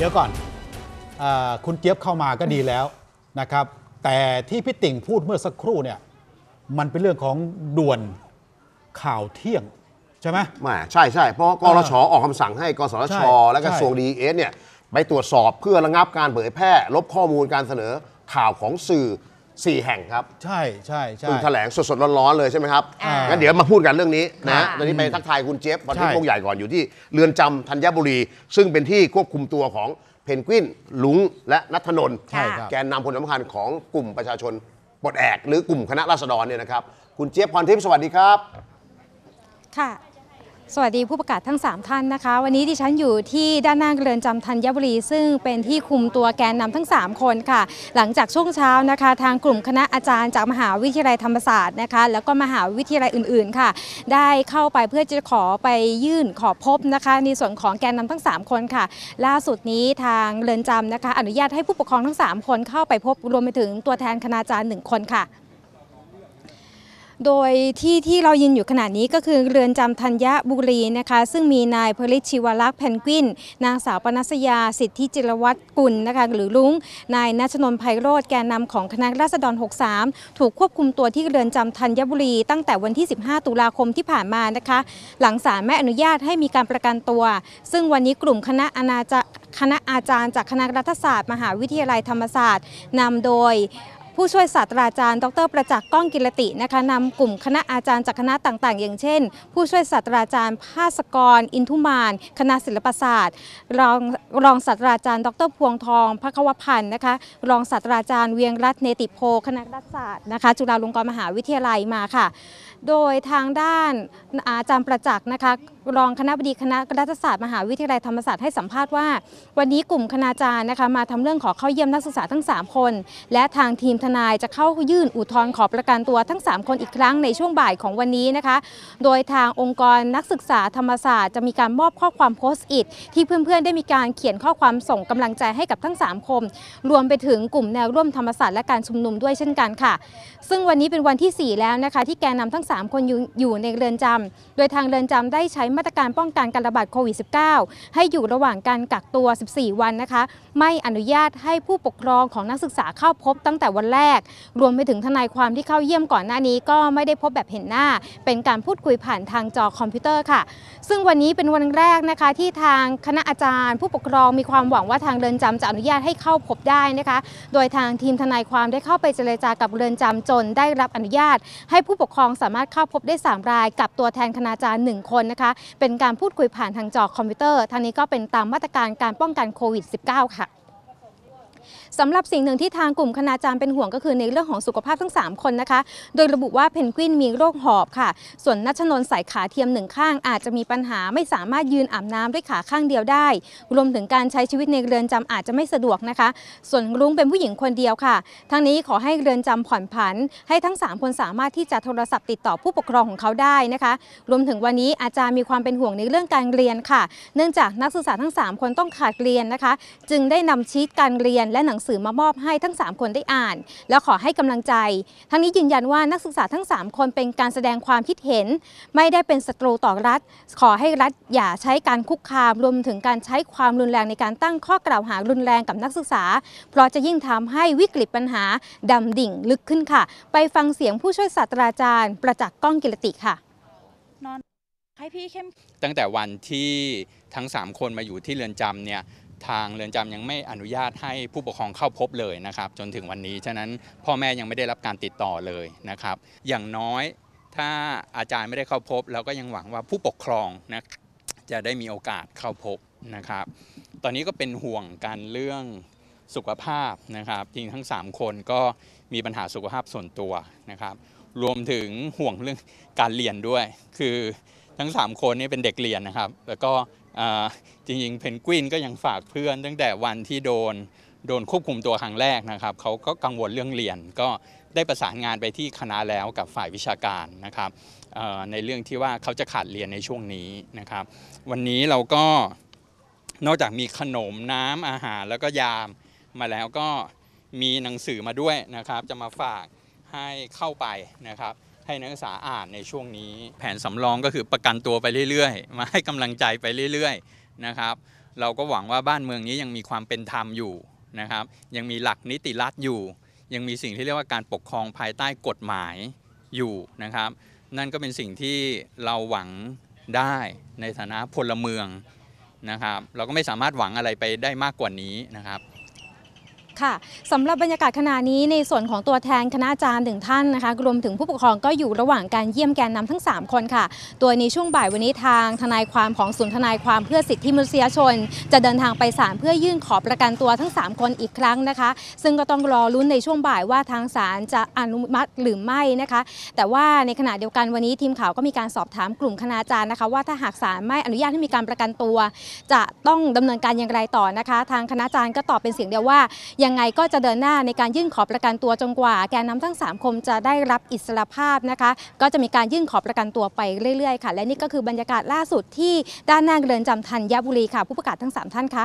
เดี๋ยวก่อนอคุณเจี๊ยบเข้ามาก็ดีแล้ว นะครับ แต่ที่พี่ติ่งพูดเมื่อสักครู่เนี่ยมันเป็นเรื่องของด่วนข่าวเที่ยงใช่ไหมไม่ใช่ใช่เพราะกรชออกคำสั่งให้ กสชและกระทรวงดีเอสเนี่ยไปตรวจสอบเพื่อระงับการเผยแพร่ ลบข้อมูลการเสนอข่าวของสื่อสี่แห่งครับใช่ใช่ใช่คุณแถลง สดๆ ร้อนๆ เลยใช่ไหมครับงั้นเดี๋ยวมาพูดกันเรื่องนี้นะตอนนี้ไปทักทายคุณเจฟพอที่พงใหญ่ก่อนอยู่ที่ เรือนจำธัญบุรี ซึ่งเป็นที่ควบคุมตัวของเพนกวินลุงและนัทนนท์ใช่ครับแกนนำคนสำคัญของกลุ่มประชาชนปลดแอก หรือกลุ่มคณะราษฎรเนี่ยนะครับ คุณเจฟพรทิพย์สวัสดีครับค่ะสวัสดีผู้ประกาศทั้ง 3 ท่านนะคะ วันนี้ดิฉันอยู่ที่ด้านหน้าเรือนจำธัญบุรีซึ่งเป็นที่คุมตัวแกนนำทั้ง 3 คนค่ะ หลังจากช่วงเช้านะคะ ทางกลุ่มคณะอาจารย์จากมหาวิทยาลัยธรรมศาสตร์นะคะ แล้วก็มหาวิทยาลัยอื่นๆ ค่ะ ได้เข้าไปเพื่อจะขอไปยื่นขอพบนะคะ ในส่วนของแกนนำทั้ง 3 คนค่ะ ล่าสุดนี้ทางเรือนจำนะคะ อนุญาตให้ผู้ปกครองทั้ง 3 คนเข้าไปพบรวมไปถึงตัวแทนคณาจารย์1คนค่ะโดยที่ที่เรายืนอยู่ขณะนี้ก็คือเรือนจำธัญญบุรีนะคะซึ่งมีนายพลิตชีวลักษ์แพนกวิน นางสาวปนัสยา สิทธิจิรวัตรกุลนะคะหรือลุงนายนัชนนไพโรธแกนนำของคณะราษฎร 63 ถูกควบคุมตัวที่เรือนจำธัญบุรีตั้งแต่วันที่ 15 ตุลาคมที่ผ่านมานะคะหลังศาลไม่อนุญาตให้มีการประกันตัว ซึ่งวันนี้กลุ่มคณะอนาจคณะอาจารย์จากคณะรัฐศาสตร์ มหาวิทยาลัยธรรมศาสตร์นำโดยผู้ช่วยศาสตราจารย์ดรประจักษ์ก้องกิรตินะคะนำกลุ่มคณะอาจารย์จากคณะต่างๆ อย่างเช่น ผู้ช่วยศาสตราจารย์ภาสกร อินทุมาน คณะศิลปศาสตร์รองรองศาสตราจารย์ดรพวงทองพระควพันธ์นะคะรองศาสตราจารย์เวียงรัตน์เนติโพ คณะรัฐศาสตร์นะคะจุฬาลงกรณ์มหาวิทยาลัยมาค่ะ โดยทางด้านอาจารย์ประจักษ์นะคะรองคณะบดีคณะรัฐศาสตร์มหาวิทยาลัยธรรมศาสตร์ให้สัมภาษณ์ว่าวันนี้กลุ่มคณาจารย์นะคะมาทำเรื่องขอเข้าเยี่ยมนักศึกษาทั้ง 3 คน และทางทีมทนายจะเข้ายื่นอุทธรณ์ขอประกันตัวทั้ง 3 คนอีกครั้ง ในช่วงบ่ายของวันนี้นะคะ โดยทางองค์กรนักศึกษา ธรรมศาสตร์จะมีการมอบข้อความโพสต์อิทที่เพื่อนๆได้มีการเขียนข้อความส่งกำลังใจให้กับทั้ง 3คนรวมไปถึงกลุ่มแนวร่วมธรรมศาสตร์ และการชุมนุมด้วยเช่นกันค่ะ ซึ่งวันนี้เป็นวันที่ 4 แล้วนะคะที่แกนนาทั้ง 3 คนอยู่ในเรือนจำ โดยทางเรือนจำได้ใช้มาตรการป้องกันการระบาดโควิด -19 ให้อยู่ระหว่างการกักตัว 14 วันนะคะ ไม่อนุญาตให้ผู้ปกครองของนักศึกษาเข้าพบตั้งแต่วันแรกรวมไปถึงทนายความที่เข้าเยี่ยมก่อนหน้านี้ก็ไม่ได้พบแบบเห็นหน้า เป็นการพูดคุยผ่านทางจอคอมพิวเตอร์ค่ะ ซึ่งวันนี้เป็นวันแรกนะคะที่ทางคณะอาจารย์ ผู้ปกครองมีความหวังว่าทางเรือนจำจะอนุญาตให้เข้าพบได้นะคะ โดยทางทีมทนายความได้เข้าไปเจรจากับเรือนจำจนได้รับอนุญาต ให้ผู้ปกครองสามารถเข้าพบได้ 3 ราย กับตัวแทนคณาจารย์ 1 คนนะคะ เป็นการพูดคุยผ่านทางจอคอมพิวเตอร์ทางนี้ก็เป็นตามมาตรการการป้องกันโควิด -19 ค่ะสำหรับสิ่งหนึ่งที่ทางกลุ่มคณาจารย์เป็นห่วงก็คือในเรื่องของสุขภาพทั้ง 3 คนนะคะ โดยระบุว่าเพนกวินมีโรคหอบค่ะ ส่วนนัชนนสายขาเทียมหนึ่งข้างอาจจะมีปัญหาไม่สามารถยืนอาบน้ำด้วยขาข้างเดียวได้ รวมถึงการใช้ชีวิตในเรือนจำอาจจะไม่สะดวกนะคะ ส่วนรุ้งเป็นผู้หญิงคนเดียวค่ะ ทั้งนี้ขอให้เรือนจำผ่อนผัน ให้ทั้ง 3 คนสามารถที่จะโทรศัพท์ติดต่อผู้ปกครองของเขาได้นะคะ รวมถึงวันนี้อาจารย์มีความเป็นห่วงในเรื่องการเรียนค่ะ เนื่องจากนักศึกษาทั้ง 3 คนต้องขาดเรียนนะคะ จึงได้นำชีตการเรียนและหนังังสือมามอบให้ทั้ง 3 คนได้อ่าน แล้วขอให้กำลังใจ ทั้งนี้ยืนยันว่านักศึกษาทั้ง3คนเป็นการแสดงความคิดเห็น ไม่ได้เป็นศัตรูต่อรัฐ ขอให้รัฐอย่าใช้การคุกคามรวมถึงการใช้ความรุนแรงในการตั้งข้อกล่าวหารุนแรงกับนักศึกษา เพราะจะยิ่งทำให้วิกฤตปัญหาดำดิ่งลึกขึ้นค่ะ ไปฟังเสียงผู้ช่วยศาสตราจารย์ประจักษ์ก้องกิรติค่ะตั้งแต่วันที่ทั้ง 3 คนมาอยู่ที่เรือนจำเนี่ยทางเรือนจำยังไม่อนุญาตให้ผู้ปกครองเข้าพบเลยนะครับ จนถึงวันนี้ฉะนั้นพ่อแม่ยังไม่ได้รับการติดต่อเลยนะครับ อย่างน้อยถ้าอาจารย์ไม่ได้เข้าพบเราก็ยังหวังว่าผู้ปกครองนะจะได้มีโอกาสเข้าพบนะครับ ตอนนี้ก็เป็นห่วงกันเรื่องสุขภาพนะครับ จริงทั้ง 3 คนก็มีปัญหาสุขภาพส่วนตัวนะครับ รวมถึงห่วงเรื่องการเรียนด้วย คือทั้ง3คนนี่เป็นเด็กเรียนนะครับแล้วก็จริงๆเพนกวินก็ยังฝากเพื่อน ตั้งแต่วันที่โดนโดนควบคุมตัวครั้งแรกนะครับเขาก็กังวลเรื่องเรียนก็ได้ประสานงานไปที่คณะแล้วกับฝ่ายวิชาการนะครับในเรื่องที่ว่าเขาจะขาดเรียนในช่วงนี้นะครับ วันนี้เราก็นอกจากมีขนมน้ำอาหารแล้วก็ยามมาแล้วก็มีหนังสือมาด้วยนะครับจะมาฝากให้เข้าไปนะครับให้นักศึกษาอ่านในช่วงนี้ แผนสำรองก็คือประกันตัวไปเรื่อย ๆ มาให้กำลังใจไปเรื่อยนะครับเราก็หวังว่าบ้านเมืองนี้ยังมีความเป็นธรรมอยู่นะครับ ยังมีหลักนิติรัฐอยู่ ยังมีสิ่งที่เรียกว่าการปกครองภายใต้กฎหมายอยู่นะครับ นั่นก็เป็นสิ่งที่เราหวังได้ในฐานะพลเมืองนะครับ เราก็ไม่สามารถหวังอะไรไปได้มากกว่านี้นะครับค่ะสำหรับบรรยากาศขณะนี้ในส่วนของตัวแทนคณะอาจารย์หนึ่งท่านนะคะรวมถึงผู้ปกครองก็อยู่ระหว่างการเยี่ยมแกนนำทั้ง 3 คนค่ะ ตัวนี้ช่วงบ่ายวันนี้ทางทนายความของศูนย์ทนายความเพื่อสิทธิมนุษยชน จะเดินทางไปศาลเพื่อยื่นขอประกันตัวทั้ง3คนอีกครั้งนะคะ ซึ่งก็ต้องรอลุ้นในช่วงบ่ายว่าทางศาลจะอนุมัติหรือไม่นะคะ แต่ว่าในขณะเดียวกันวันนี้ทีมข่าวก็มีการสอบถามกลุ่มคณาจารย์นะคะว่า ถ้าหากศาลไม่อนุญาตให้มีการประกันตัว จะต้องดำเนินการอย่างไรต่อนะคะ ทางคณาจารย์ก็ตอบเป็นเสียงเดียวว่ายังยังไงก็จะเดินหน้าในการยื่นขอประกันตัวจนกว่า แกนนาทั้ง3คมจะได้รับอิสรภาพนะคะก็จะมีการยื่นขอประกันตัวไปเรื่อย ๆ ค่ะ และนี่ก็คือบรรยากาศล่าสุดที่ด้านหน้าเรือนจำทัญบุรี ค่ะ ผู้ประกาศทั้ง3ท่านคะ